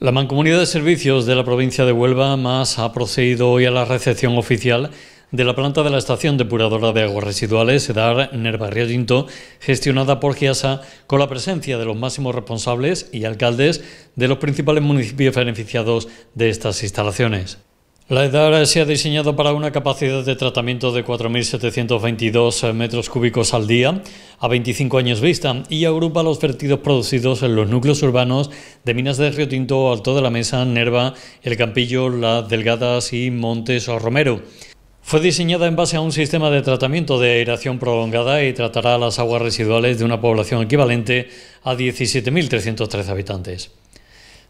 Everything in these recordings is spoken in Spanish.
La Mancomunidad de Servicios de la provincia de Huelva más ha procedido hoy a la recepción oficial de la planta de la estación depuradora de aguas residuales Sedar Nerva Riallinto, gestionada por GIASA, con la presencia de los máximos responsables y alcaldes de los principales municipios beneficiados de estas instalaciones. La EDAR se ha diseñado para una capacidad de tratamiento de 4.722 eh, metros cúbicos al día a 25 años vista y agrupa los vertidos producidos en los núcleos urbanos de Minas de Río Tinto, Alto de la Mesa, Nerva, El Campillo, Las Delgadas y Montes o Romero. Fue diseñada en base a un sistema de tratamiento de aeración prolongada y tratará las aguas residuales de una población equivalente a 17.313 habitantes.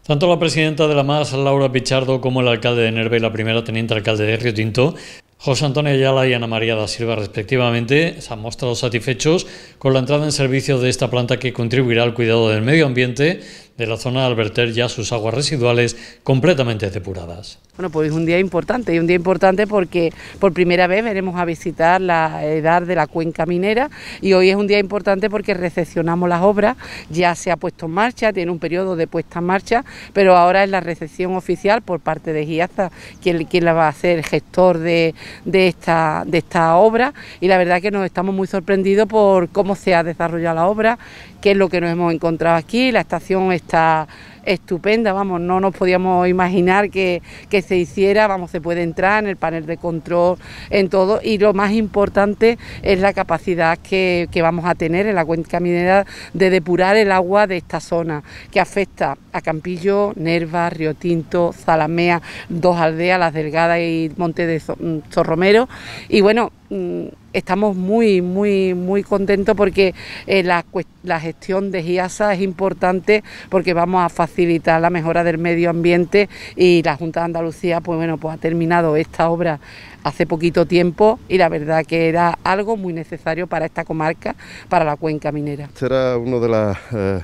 Tanto la presidenta de la MAS, Laura Pichardo, como el alcalde de Nerva y la primera teniente alcalde de Río Tinto, José Antonio Ayala y Ana María da Silva, respectivamente, se han mostrado satisfechos con la entrada en servicio de esta planta que contribuirá al cuidado del medio ambiente de la zona de Alberter ya sus aguas residuales completamente depuradas. Bueno, pues es un día importante, y un día importante porque por primera vez veremos a visitar la edad de la cuenca minera y hoy es un día importante porque recepcionamos las obras, ya se ha puesto en marcha, tiene un periodo de puesta en marcha, pero ahora es la recepción oficial por parte de Giaza quien, quien la va a hacer gestor de, de, esta, de esta obra y la verdad que nos estamos muy sorprendidos por cómo se ha desarrollado la obra, qué es lo que nos hemos encontrado aquí, la estación ta estupenda, vamos, no nos podíamos imaginar que, se hiciera, vamos, se puede entrar en el panel de control, en todo, y lo más importante es la capacidad que, vamos a tener en la cuenca minera de depurar el agua de esta zona, que afecta a Campillo, Nerva, Río Tinto, Zalamea, dos aldeas, Las Delgadas y Monte de mm, Zorromero, y bueno, mm, estamos muy, muy, muy contentos porque eh, la, la gestión de GIASA es importante porque vamos a facilitar facilitar la mejora del medio ambiente y la Junta de Andalucía pues bueno pues ha terminado esta obra hace poquito tiempo y la verdad que era algo muy necesario para esta comarca, para la cuenca minera. Será una de las eh,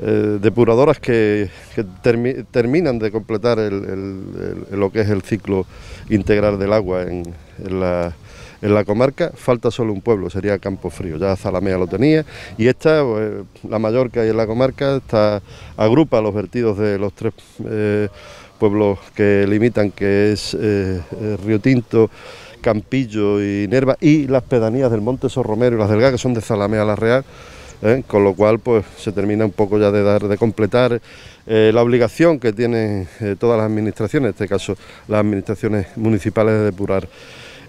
eh, depuradoras que, que terminan de completar el, lo que es el ciclo integral del agua en la en la comarca, falta solo un pueblo, sería Campo Frío, ya Zalamea lo tenía, y esta, pues, la mayor que hay en la comarca, está, agrupa los vertidos de los tres eh, pueblos que limitan, que es eh, eh, Río Tinto, Campillo y Nerva, y las pedanías del Monte Sorromero y las Delgadas, que son de Zalamea la Real, con lo cual pues se termina un poco ya de dar de completar la obligación que tienen todas las administraciones, en este caso las administraciones municipales de depurar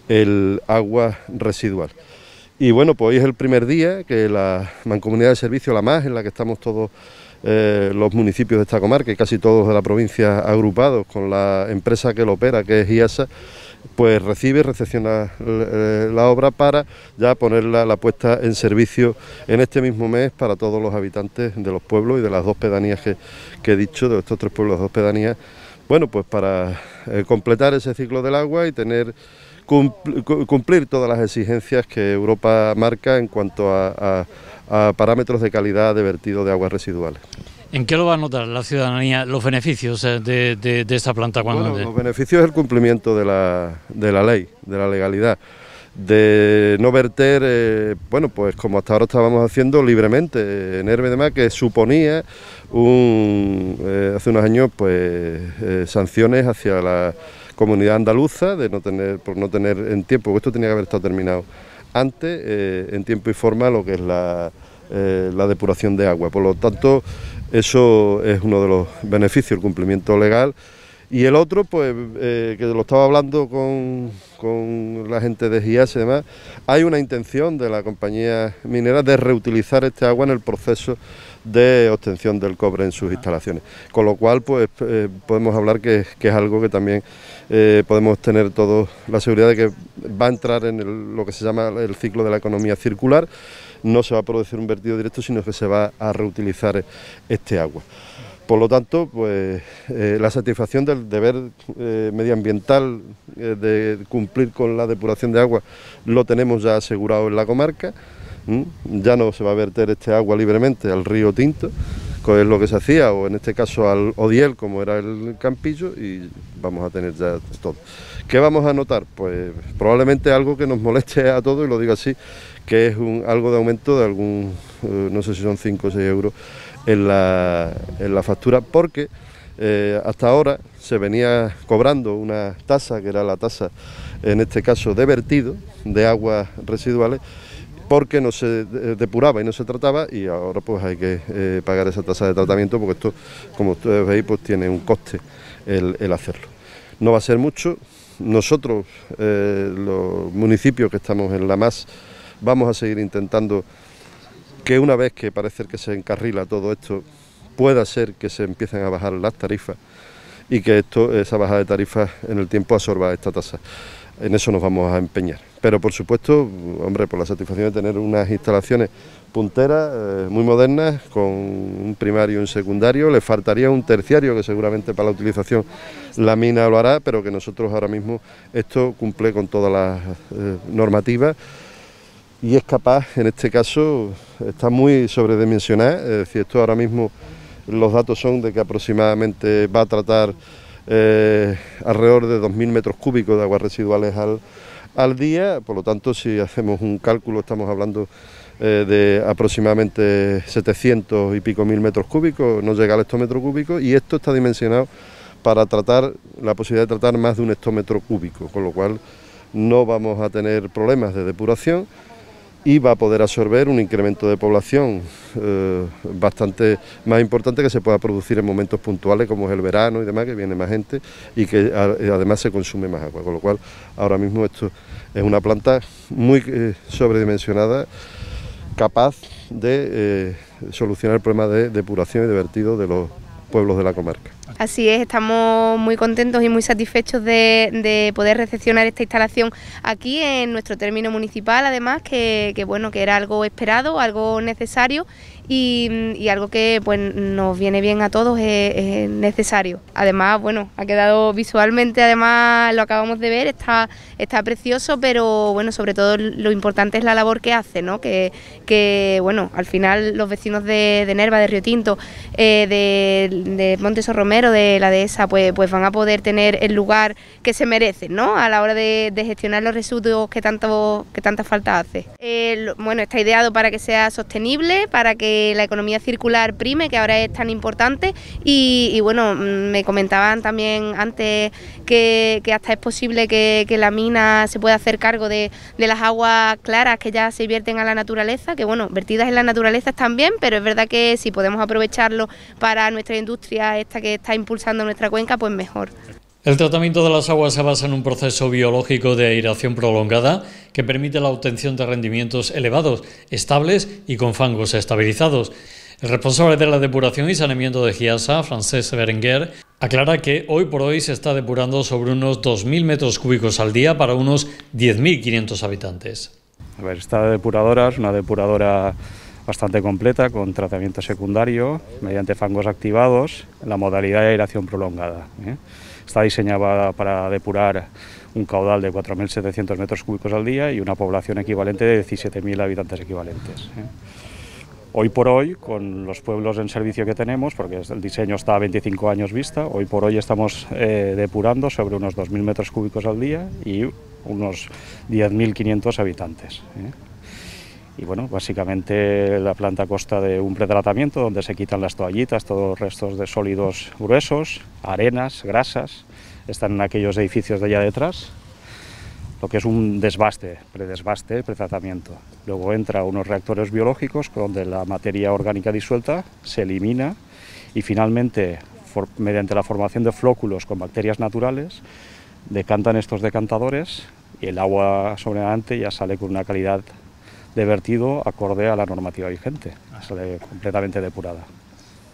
el agua residual. Y bueno, pues hoy es el primer día que la Mancomunidad de Servicio, la más en la que estamos todos eh, los municipios de esta comarca y casi todos de la provincia agrupados con la empresa que lo opera, que es IASA, pues recibe recepciona eh, la obra para ya ponerla la puesta en servicio en este mismo mes para todos los habitantes de los pueblos y de las dos pedanías que, he dicho, de estos tres pueblos, dos pedanías, bueno, pues para eh, completar ese ciclo del agua y tener cumplir todas las exigencias que Europa marca en cuanto a, parámetros de calidad de vertido de aguas residuales. ¿En qué lo va a notar la ciudadanía los beneficios eh, de, esta planta? Cuando bueno, los beneficios es el cumplimiento de la, la ley, de la legalidad de no verter, eh, bueno, pues como hasta ahora estábamos haciendo libremente en Herbe de Mar, que suponía un, eh, hace unos años, pues sanciones hacia la comunidad andaluza, de no tener, por no tener en tiempo, porque esto tenía que haber estado terminado antes, eh, en tiempo y forma, lo que es la, eh, la depuración de agua. Por lo tanto, eso es uno de los beneficios, el cumplimiento legal y el otro, pues, eh, que lo estaba hablando con, con la gente de GIAS y demás, hay una intención de la compañía minera de reutilizar este agua en el proceso de obtención del cobre en sus ah. instalaciones. Con lo cual, pues, eh, podemos hablar que, es algo que también eh, podemos tener todos la seguridad de que va a entrar en lo que se llama el ciclo de la economía circular no se va a producir un vertido directo, sino que se va a reutilizar este agua. Por lo tanto, pues eh, la satisfacción del deber eh, medioambiental eh, de cumplir con la depuración de agua lo tenemos ya asegurado en la comarca. Ya no se va a verter este agua libremente al río Tinto es lo que se hacía, o en este caso al Odiel, como era el Campillo, y vamos a tener ya todo. ¿Qué vamos a notar? Pues probablemente algo que nos moleste a todos, y lo digo así, que es un, algo de aumento de algún, eh, no sé si son 5 o 6 euros en la, en factura, porque eh, hasta ahora se venía cobrando una tasa, que era la tasa, en este caso, de vertido de aguas residuales, porque no se depuraba y no se trataba y ahora pues hay que eh, pagar esa tasa de tratamiento porque esto, como ustedes veis, pues tiene un coste el, hacerlo. No va a ser mucho. Nosotros, eh, los municipios que estamos en la MAS, vamos a seguir intentando que una vez que parece que se encarrila todo esto, pueda ser que se empiecen a bajar las tarifas y que esto, esa baja de tarifas en el tiempo absorba esta tasa. En eso nos vamos a empeñar pero por supuesto, hombre, por la satisfacción de tener unas instalaciones punteras, eh, muy modernas, con un primario y un secundario, le faltaría un terciario que seguramente para la utilización la mina lo hará, pero que nosotros ahora mismo esto cumple con todas las eh, normativas y es capaz, en este caso, está muy sobredimensionada, es decir, esto ahora mismo los datos son de que aproximadamente va a tratar eh, alrededor de 2.000 metros cúbicos de aguas residuales al al día, por lo tanto si hacemos un cálculo estamos hablando eh, de aproximadamente 700 y pico mil metros cúbicos, no llega al hectómetro cúbico y esto está dimensionado para tratar la posibilidad de tratar más de un hectómetro cúbico, con lo cual no vamos a tener problemas de depuración y va a poder absorber un incremento de población eh, bastante más importante que se pueda producir en momentos puntuales como es el verano y demás, que viene más gente y que además se consume más agua. Con lo cual, ahora mismo esto es una planta muy eh, sobredimensionada, capaz de eh, solucionar el problema de depuración y de vertido de los pueblos de la comarca. Así es, estamos muy contentos y muy satisfechos de, poder recepcionar esta instalación aquí en nuestro término municipal, además que, bueno que era algo esperado, algo necesario y, algo que pues nos viene bien a todos es, necesario. Además, bueno, ha quedado visualmente, además lo acabamos de ver, está, está precioso, pero bueno, sobre todo lo importante es la labor que hace, ¿no? Que, bueno, al final los vecinos de, Nerva, de Río Tinto, eh, de, de Romero, ...o de la dehesa pues, pues van a poder tener el lugar que se merecen, ¿no? A la hora de, gestionar los residuos que, tanto, que tanta falta hace. bueno, está ideado para que sea sostenible, para que la economía circular prime, que ahora es tan importante, y, bueno, mm, me comentaban también antes que, hasta es posible que, la mina se pueda hacer cargo de, de las aguas claras que ya se vierten a la naturaleza, que bueno, vertidas en la naturaleza están bien, pero es verdad que si podemos aprovecharlo para nuestra industria esta que está impulsando nuestra cuenca, pues mejor. El tratamiento de las aguas se basa en un proceso biológico de aireación prolongada que permite la obtención de rendimientos elevados, estables y con fangos estabilizados. El responsable de la depuración y saneamiento de Giasa, ...Francés Berenguer, aclara que hoy por hoy se está depurando sobre unos 2.000 metros cúbicos al día para unos 10.500 habitantes. A ver, esta depuradora una depuradora bastante completa con tratamiento secundario mediante fangos activados la modalidad de aeración prolongada. ¿eh? Está diseñada para depurar un caudal de 4.700 metros cúbicos al día y una población equivalente de 17.000 habitantes equivalentes. ¿eh? Hoy por hoy, con los pueblos en servicio que tenemos, porque el diseño está a 25 años vista, hoy por hoy estamos eh, depurando sobre unos 2.000 metros cúbicos al día y unos 10.500 habitantes y bueno, básicamente la planta consta de un pretratamiento donde se quitan las toallitas, todos los restos de sólidos gruesos, arenas, grasas, están en aquellos edificios de allá detrás, lo que es un desbaste, predesbaste, pretratamiento. Luego entra unos reactores biológicos donde la materia orgánica disuelta se elimina y finalmente, mediante la formación de flóculos con bacterias naturales, decantan estos decantadores y el agua sobrante ya sale con una calidad de vertido acorde a la normativa vigente, ah. completamente depurada.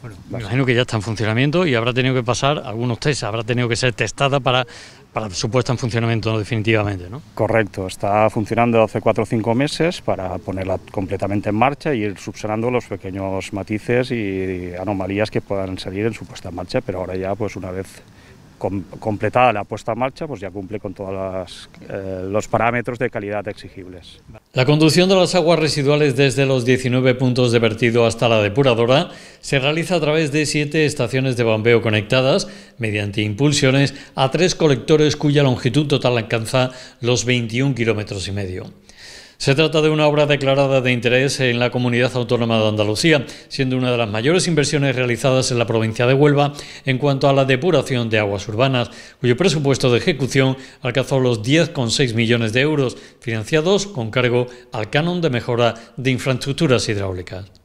Bueno, me imagino que ya está en funcionamiento y habrá tenido que pasar algunos test, habrá tenido que ser testada para, para su puesta en funcionamiento definitivamente, ¿no? Correcto, está funcionando hace cuatro o cinco meses para ponerla completamente en marcha y ir subsanando los pequeños matices y anomalías que puedan salir en su puesta en marcha, pero ahora ya, pues una vez completada la puesta en marcha, pues ya cumple con todos eh, los parámetros de calidad exigibles. La conducción de las aguas residuales desde los 19 puntos de vertido hasta la depuradora se realiza a través de siete estaciones de bombeo conectadas mediante impulsiones a tres colectores cuya longitud total alcanza los 21 kilómetros y medio. Se trata de una obra declarada de interés en la comunidad autónoma de Andalucía, siendo una de las mayores inversiones realizadas en la provincia de Huelva en cuanto a la depuración de aguas urbanas, cuyo presupuesto de ejecución alcanzó los 10,6 millones de euros, financiados con cargo al canon de mejora de infraestructuras hidráulicas.